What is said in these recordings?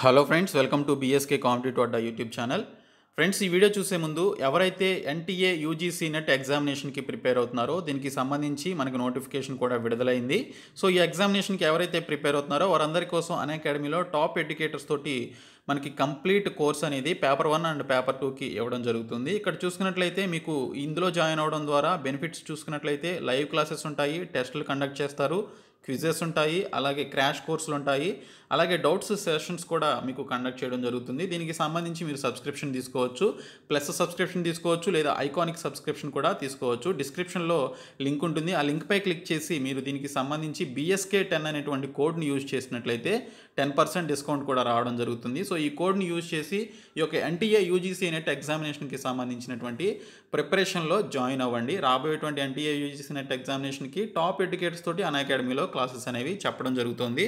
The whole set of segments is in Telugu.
hello friends welcome to BSK competitive Adda YouTube channel friends ఈ వీడియో చూసే ముందు ఎవరైతే ఎన్టీఏ యూజీసీ నెట్ ఎగ్జామినేషన్కి ప్రిపేర్ అవుతున్నారో దీనికి సంబంధించి మనకు నోటిఫికేషన్ కూడా విడుదలైంది సో ఈ ఎగ్జామినేషన్కి ఎవరైతే ప్రిపేర్ అవుతున్నారో వారందరి కోసం అన్ అకాడమీలో టాప్ ఎడ్యుకేటర్స్ తోటి మనకి కంప్లీట్ కోర్స్ అనేది పేపర్ వన్ అండ్ పేపర్ టూకి ఇవ్వడం జరుగుతుంది ఇక్కడ చూసుకున్నట్లయితే మీకు ఇందులో జాయిన్ అవ్వడం ద్వారా బెనిఫిట్స్ చూసుకున్నట్లయితే లైవ్ క్లాసెస్ ఉంటాయి టెస్టులు కండక్ట్ చేస్తారు క్విజెస్ ఉంటాయి అలాగే క్రాష్ కోర్సులు ఉంటాయి అలాగే డౌట్స్ సెషన్స్ కూడా మీకు కండక్ట్ చేయడం జరుగుతుంది దీనికి సంబంధించి మీరు సబ్స్క్రిప్షన్ తీసుకోవచ్చు ప్లస్ సబ్స్క్రిప్షన్ తీసుకోవచ్చు లేదా ఐకానిక్ సబ్స్క్రిప్షన్ కూడా తీసుకోవచ్చు డిస్క్రిప్షన్లో లింక్ ఉంటుంది ఆ లింక్పై క్లిక్ చేసి మీరు దీనికి సంబంధించి బిఎస్కే టెన్ అనేటువంటి కోడ్ని యూజ్ చేసినట్లయితే టెన్ పర్సెంట్ డిస్కౌంట్ కూడా రావడం జరుగుతుంది సో ఈ కోడ్ని యూజ్ చేసి ఈ యొక్క ఎన్టీఏ యూజీసీ నెట్ ఎగ్జామినేషన్కి సంబంధించినటువంటి ప్రిపరేషన్లో జాయిన్ అవ్వండి రాబోయేటువంటి ఎన్టీఏ యూజీసీ నెట్ ఎగ్జామినేషన్కి టాప్ ఎడ్యుకేటర్స్ తోటి అన్ అకాడమీలో క్లాసెస్ అనేవి చెప్పడం జరుగుతుంది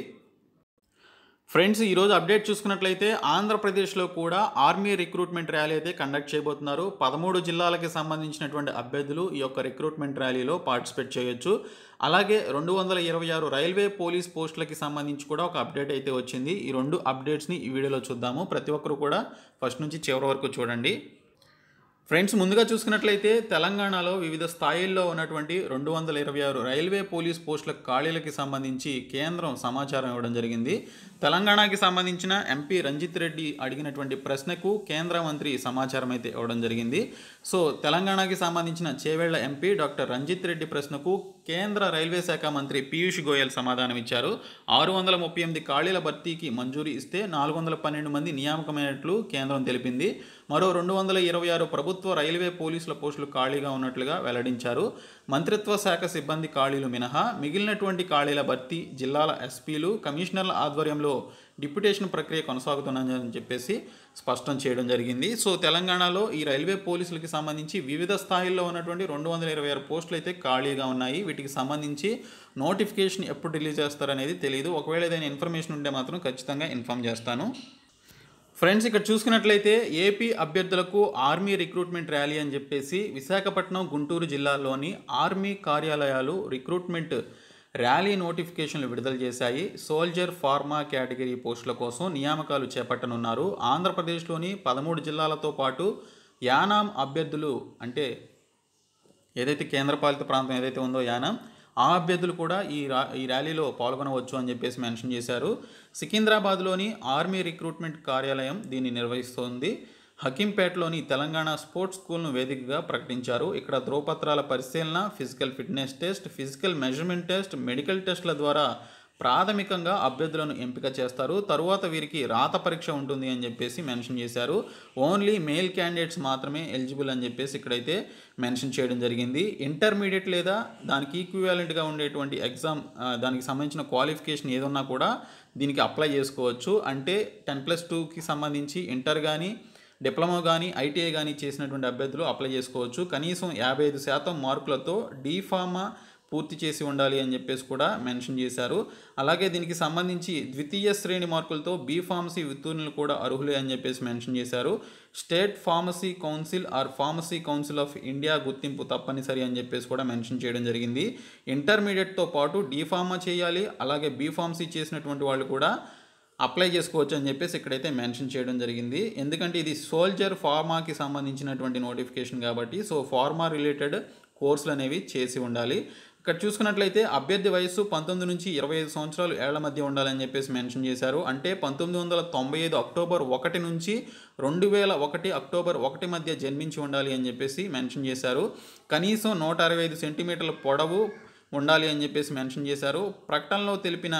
ఫ్రెండ్స్ ఈరోజు అప్డేట్ చూసుకున్నట్లయితే ఆంధ్రప్రదేశ్లో కూడా ఆర్మీ రిక్రూట్మెంట్ ర్యాలీ అయితే కండక్ట్ చేయబోతున్నారు పదమూడు జిల్లాలకి సంబంధించినటువంటి అభ్యర్థులు ఈ యొక్క రిక్రూట్మెంట్ ర్యాలీలో పార్టిసిపేట్ చేయొచ్చు అలాగే రెండు వందల ఇరవై ఆరు రైల్వే పోలీస్ పోస్టులకి సంబంధించి కూడా ఒక అప్డేట్ అయితే వచ్చింది ఈ రెండు అప్డేట్స్ని ఈ వీడియోలో చూద్దాము ప్రతి ఒక్కరు కూడా ఫస్ట్ నుంచి చివరి వరకు చూడండి ఫ్రెండ్స్ ముందుగా చూసుకున్నట్లయితే తెలంగాణలో వివిధ స్థాయిల్లో ఉన్నటువంటి రెండు వందల ఇరవై ఆరు రైల్వే పోలీస్ పోస్టుల ఖాళీలకి సంబంధించి కేంద్రం సమాచారం ఇవ్వడం జరిగింది తెలంగాణకి సంబంధించిన ఎంపీ రంజిత్ రెడ్డి అడిగినటువంటి ప్రశ్నకు కేంద్ర మంత్రి సమాచారం అయితే ఇవ్వడం జరిగింది సో తెలంగాణకి సంబంధించిన చేవేళ్ల ఎంపీ డాక్టర్ రంజిత్ రెడ్డి ప్రశ్నకు కేంద్ర రైల్వే శాఖ మంత్రి పీయూష్ గోయల్ సమాధానం ఇచ్చారు ఆరు వందల ముప్పై ఎనిమిది ఖాళీల భర్తీకి మంజూరి ఇస్తే నాలుగు వందల పన్నెండు మంది నియామకమైనట్లు కేంద్రం తెలిపింది మరో రెండు వందల ఇరవై ఆరు ప్రభుత్వ రైల్వే పోలీసుల పోస్టులు ఖాళీగా ఉన్నట్లుగా వెల్లడించారు మంత్రిత్వ శాఖ సిబ్బంది ఖాళీలు మినహా మిగిలినటువంటి ఖాళీల భర్తీ జిల్లాల ఎస్పీలు కమిషనర్ల ఆధ్వర్యంలో డిప్యుటేషన్ ప్రక్రియ కొనసాగుతున్నాయని చెప్పేసి స్పష్టం చేయడం జరిగింది సో తెలంగాణలో ఈ రైల్వే పోలీసులకి సంబంధించి వివిధ స్థాయిల్లో ఉన్నటువంటి రెండు వందల ఇరవై ఆరు పోస్టులు అయితే ఖాళీగా ఉన్నాయి వీటికి సంబంధించి నోటిఫికేషన్ ఎప్పుడు రిలీజ్ చేస్తారనేది తెలియదు ఒకవేళ ఏదైనా ఇన్ఫర్మేషన్ ఉంటే మాత్రం ఖచ్చితంగా ఇన్ఫామ్ చేస్తాను ఫ్రెండ్స్ ఇక్కడ చూసుకున్నట్లయితే ఏపీ అభ్యర్థులకు ఆర్మీ రిక్రూట్మెంట్ ర్యాలీ అని చెప్పేసి విశాఖపట్నం గుంటూరు జిల్లాలోని ఆర్మీ కార్యాలయాలు రిక్రూట్మెంట్ ర్యాలీ నోటిఫికేషన్లు విడుదల చేశాయి సోల్జర్ ఫార్మా కేటగిరీ పోస్టుల కోసం నియామకాలు చేపట్టనున్నారు ఆంధ్రప్రదేశ్లోని పదమూడు జిల్లాలతో పాటు యానాం అభ్యర్థులు అంటే ఏదైతే కేంద్రపాలిత ప్రాంతం ఏదైతే ఉందో యానాం ఆ అభ్యర్థులు కూడా ఈ రా ఈ ర్యాలీలో పాల్గొనవచ్చు అని చెప్పేసి మెన్షన్ చేశారు సికింద్రాబాద్లోని ఆర్మీ రిక్రూట్మెంట్ కార్యాలయం దీన్ని నిర్వహిస్తోంది హకీంపేటలోని తెలంగాణ స్పోర్ట్స్ స్కూల్ను వేదికగా ప్రకటించారు ఇక్కడ ధ్రువపత్రాల పరిశీలన physical fitness test physical measurement test medical టెస్టుల ద్వారా ప్రాథమికంగా అభ్యర్థులను ఎంపిక చేస్తారు తరువాత వీరికి రాత పరీక్ష ఉంటుంది అని చెప్పేసి మెన్షన్ చేశారు ఓన్లీ మేల్ క్యాండిడేట్స్ మాత్రమే ఎలిజిబుల్ అని చెప్పేసి ఇక్కడైతే మెన్షన్ చేయడం జరిగింది ఇంటర్మీడియట్ లేదా దానికి ఈక్వివాలెంట్గా ఉండేటువంటి ఎగ్జామ్ దానికి సంబంధించిన క్వాలిఫికేషన్ ఏదన్నా కూడా దీనికి అప్లై చేసుకోవచ్చు అంటే టెన్ ప్లస్ టూకి సంబంధించి ఇంటర్ కానీ డిప్లొమా కానీ ఐటీఐ కానీ చేసినటువంటి అభ్యర్థులు అప్లై చేసుకోవచ్చు కనీసం యాభై ఐదు శాతం మార్కులతో డిఫార్మా పూర్తి చేసి ఉండాలి అని చెప్పేసి కూడా మెన్షన్ చేశారు అలాగే దీనికి సంబంధించి ద్వితీయ శ్రేణి మార్కులతో బీ ఫార్మసీ ఉత్తీర్ణులు కూడా అర్హులే అని చెప్పేసి మెన్షన్ చేశారు state pharmacy council or pharmacy council of India గుర్తింపు తప్పనిసరి అని చెప్పేసి కూడా మెన్షన్ చేయడం జరిగింది ఇంటర్మీడియట్తో పాటు డిఫార్మా చేయాలి అలాగే బీ ఫార్మసీ చేసినటువంటి వాళ్ళు కూడా అప్లై చేసుకోవచ్చు అని చెప్పేసి ఇక్కడైతే మెన్షన్ చేయడం జరిగింది ఎందుకంటే ఇది సోల్జర్ ఫార్మాకి సంబంధించినటువంటి నోటిఫికేషన్ కాబట్టి సో ఫార్మా రిలేటెడ్ కోర్సులు అనేవి చేసి ఉండాలి ఇక్కడ చూసుకున్నట్లయితే అభ్యర్థి వయస్సు పంతొమ్మిది నుంచి ఇరవై ఐదు సంవత్సరాలు ఏళ్ల మధ్య ఉండాలని చెప్పేసి మెన్షన్ చేశారు అంటే పంతొమ్మిది వందల తొంభై ఐదు అక్టోబర్ ఒకటి నుంచి రెండు వేల ఒకటి అక్టోబర్ ఒకటి మధ్య జన్మించి ఉండాలి అని చెప్పేసి మెన్షన్ చేశారు కనీసం నూట అరవై ఐదు సెంటీమీటర్ల పొడవు ఉండాలి అని చెప్పేసి మెన్షన్ చేశారు ప్రకటనలో తెలిపిన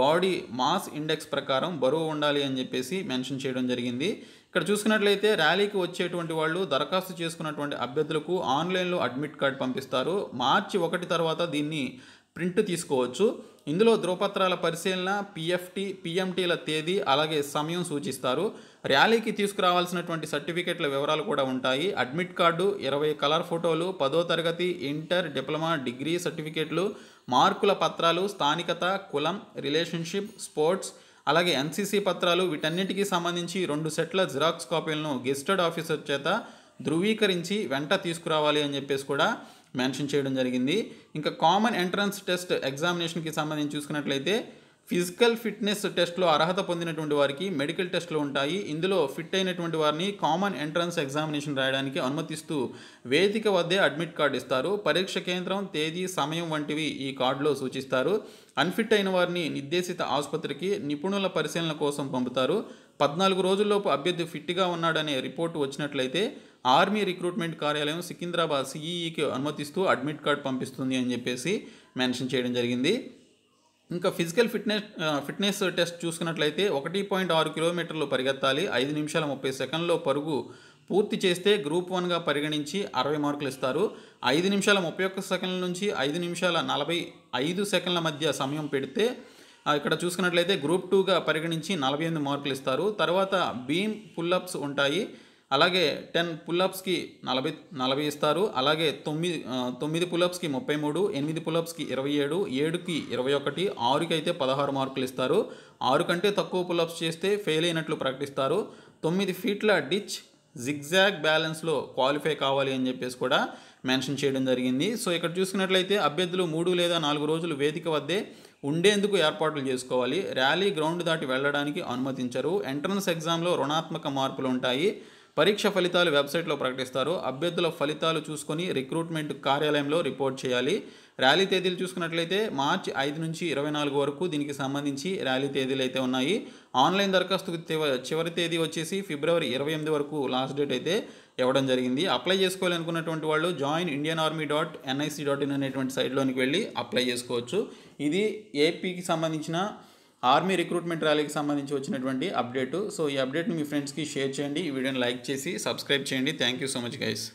బాడీ మాస్ ఇండెక్స్ ప్రకారం బరువు ఉండాలి అని చెప్పేసి మెన్షన్ చేయడం జరిగింది ఇక్కడ చూసుకున్నట్లయితే ర్యాలీకి వచ్చేటువంటి వాళ్ళు దరఖాస్తు చేసుకున్నటువంటి అభ్యర్థులకు ఆన్లైన్లో అడ్మిట్ కార్డ్ పంపిస్తారు మార్చి ఒకటి తర్వాత దీన్ని ప్రింట్ తీసుకోవచ్చు ఇందులో ధృవపత్రాల పరిశీలన పిఎఫ్టి పిఎంటీల తేదీ అలాగే సమయం సూచిస్తారు ర్యాలీకి తీసుకురావాల్సినటువంటి సర్టిఫికెట్ల వివరాలు కూడా ఉంటాయి అడ్మిట్ కార్డు ఇరవై కలర్ ఫోటోలు పదో తరగతి ఇంటర్ డిప్లొమా డిగ్రీ సర్టిఫికెట్లు మార్కుల పత్రాలు స్థానికత కులం రిలేషన్షిప్ స్పోర్ట్స్ అలాగే ఎన్సీసీ పత్రాలు వీటన్నిటికీ సంబంధించి రెండు సెట్ల జిరాక్స్ కాపీలను గెస్టెడ్ ఆఫీసర్ చేత ధృవీకరించి వెంట తీసుకురావాలి అని చెప్పేసి కూడా మెన్షన్ చేయడం జరిగింది ఇంకా కామన్ ఎంట్రన్స్ టెస్ట్ ఎగ్జామినేషన్కి సంబంధించి చూసుకున్నట్లయితే ఫిజికల్ ఫిట్నెస్ టెస్ట్లో అర్హత పొందినటువంటి వారికి మెడికల్ టెస్ట్లు ఉంటాయి ఇందులో ఫిట్ అయినటువంటి వారిని కామన్ ఎంట్రన్స్ ఎగ్జామినేషన్ రాయడానికి అనుమతిస్తూ వేదిక వద్దే అడ్మిట్ కార్డు ఇస్తారు పరీక్ష కేంద్రం తేదీ సమయం వంటివి ఈ కార్డులో సూచిస్తారు అన్ఫిట్ అయిన వారిని నిర్దేశిత ఆసుపత్రికి నిపుణుల పరిశీలన కోసం పంపుతారు పద్నాలుగు రోజుల్లోపు అభ్యర్థి ఫిట్గా ఉన్నాడనే రిపోర్టు వచ్చినట్లయితే ఆర్మీ రిక్రూట్మెంట్ కార్యాలయం సికింద్రాబాద్ సిఈఈకి అనుమతిస్తూ అడ్మిట్ కార్డు పంపిస్తుంది అని చెప్పేసి మెన్షన్ చేయడం జరిగింది ఇంకా ఫిజికల్ ఫిట్నెస్ ఫిట్నెస్ టెస్ట్ చూసుకున్నట్లయితే ఒకటి పాయింట్ ఆరు కిలోమీటర్లు పరిగెత్తాలి ఐదు నిమిషాల ముప్పై సెకండ్లో పరుగు పూర్తి చేస్తే గ్రూప్ వన్గా పరిగణించి అరవై మార్కులు ఇస్తారు ఐదు నిమిషాల ముప్పై ఒక్క సెకండ్ల నుంచి ఐదు నిమిషాల నలభై ఐదు సెకండ్ల మధ్య సమయం పెడితే ఇక్కడ చూసుకున్నట్లయితే గ్రూప్ టూగా పరిగణించి నలభై ఎనిమిది మార్కులు ఇస్తారు తర్వాత బీమ్ పుల్అప్స్ ఉంటాయి అలాగే టెన్ పుల్అప్స్కి నలభై నలభై ఇస్తారు అలాగే తొమ్మిది తొమ్మిది అప్స్కి ముప్పై మూడు ఎనిమిది పులప్స్కి ఇరవై ఏడు ఏడుకి ఇరవై ఒకటి ఆరుకి అయితే పదహారు మార్కులు ఇస్తారు ఆరు కంటే తక్కువ అప్స్ చేస్తే ఫెయిల్ అయినట్లు ప్రకటిస్తారు తొమ్మిది ఫీట్ల డిచ్ జిగ్జాగ్ బ్యాలెన్స్లో క్వాలిఫై కావాలి అని చెప్పేసి కూడా మెన్షన్ చేయడం జరిగింది సో ఇక్కడ చూసుకున్నట్లయితే అభ్యర్థులు మూడు లేదా నాలుగు రోజులు వేదిక వద్దే ఉండేందుకు ఏర్పాట్లు చేసుకోవాలి ర్యాలీ గ్రౌండ్ దాటి వెళ్ళడానికి అనుమతించరు ఎంట్రన్స్ ఎగ్జామ్లో రుణాత్మక మార్పులు ఉంటాయి పరీక్ష ఫలితాలు వెబ్సైట్లో ప్రకటిస్తారు అభ్యర్థుల ఫలితాలు చూసుకొని రిక్రూట్మెంట్ కార్యాలయంలో రిపోర్ట్ చేయాలి ర్యాలీ తేదీలు చూసుకున్నట్లయితే మార్చి ఐదు నుంచి ఇరవై నాలుగు వరకు దీనికి సంబంధించి ర్యాలీ తేదీలు అయితే ఉన్నాయి ఆన్లైన్ దరఖాస్తు చివరి తేదీ వచ్చేసి ఫిబ్రవరి ఇరవై ఎనిమిది వరకు లాస్ట్ డేట్ అయితే ఇవ్వడం జరిగింది అప్లై చేసుకోవాలనుకున్నటువంటి వాళ్ళు join Indian army dot NIC dot in అనేటువంటి సైట్లోనికి వెళ్ళి అప్లై చేసుకోవచ్చు ఇది ఏపీకి సంబంధించిన ఆర్మీ రిక్రూట్మెంట్ ర్యాలీకి సంబంధించి వచ్చినటువంటి అప్డేటు సో ఈ అప్డేట్ని మీ ఫ్రెండ్స్కి షేర్ చేయండి ఈ వీడియోని లైక్ చేసి సబ్స్క్రైబ్ చేయండి thank you so much guys